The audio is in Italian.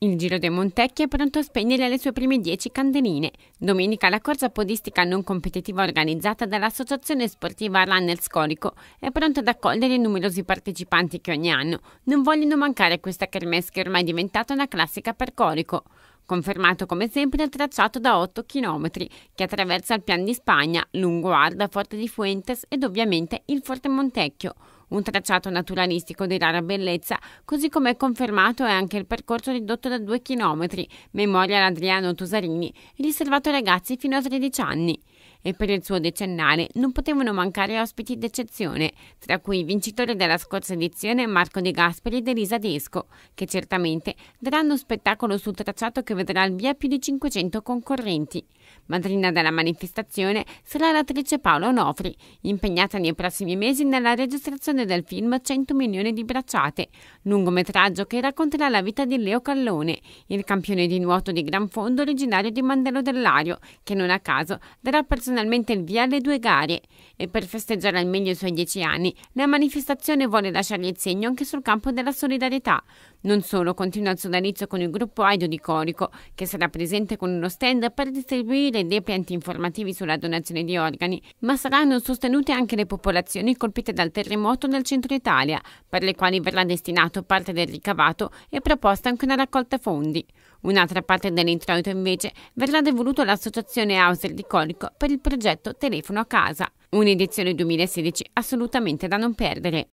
Il Giro dei Montecchi è pronto a spegnere le sue prime 10 candeline. Domenica la corsa podistica non competitiva organizzata dall'associazione sportiva Runners Scorico è pronta ad accogliere i numerosi partecipanti che ogni anno non vogliono mancare questa kermesse che è ormai diventata una classica per Corico confermato come sempre il tracciato da 8 km che attraversa il Pian di Spagna lungo Arda, Forte di Fuentes ed ovviamente il Forte Montecchio. Un tracciato naturalistico di rara bellezza, così come è confermato è anche il percorso ridotto da 2 km, memoria ad Adriano Tusarini, riservato ai ragazzi fino a 13 anni e per il suo decennale non potevano mancare ospiti d'eccezione, tra cui i vincitori della scorsa edizione Marco De Gasperi ed Elisa Desco, che certamente daranno spettacolo sul tracciato che vedrà al via più di 500 concorrenti. Madrina della manifestazione sarà l'attrice Paola Onofri, impegnata nei prossimi mesi nella registrazione del film 100 milioni di bracciate, lungometraggio che racconterà la vita di Leo Callone, il campione di nuoto di gran fondo originario di Mandello dell'Ario, che non a caso darà per personalmente via alle due gare e per festeggiare al meglio i suoi dieci anni, la manifestazione vuole lasciargli il segno anche sul campo della solidarietà, non solo, continua il sodalizio con il gruppo Aido di Corico, che sarà presente con uno stand per distribuire dei pianti informativi sulla donazione di organi, ma saranno sostenute anche le popolazioni colpite dal terremoto nel centro Italia, per le quali verrà destinato parte del ricavato e proposta anche una raccolta fondi. Un'altra parte dell'introito invece verrà devoluto all'associazione Hauser di Corico per il progetto Telefono a casa, un'edizione 2016 assolutamente da non perdere.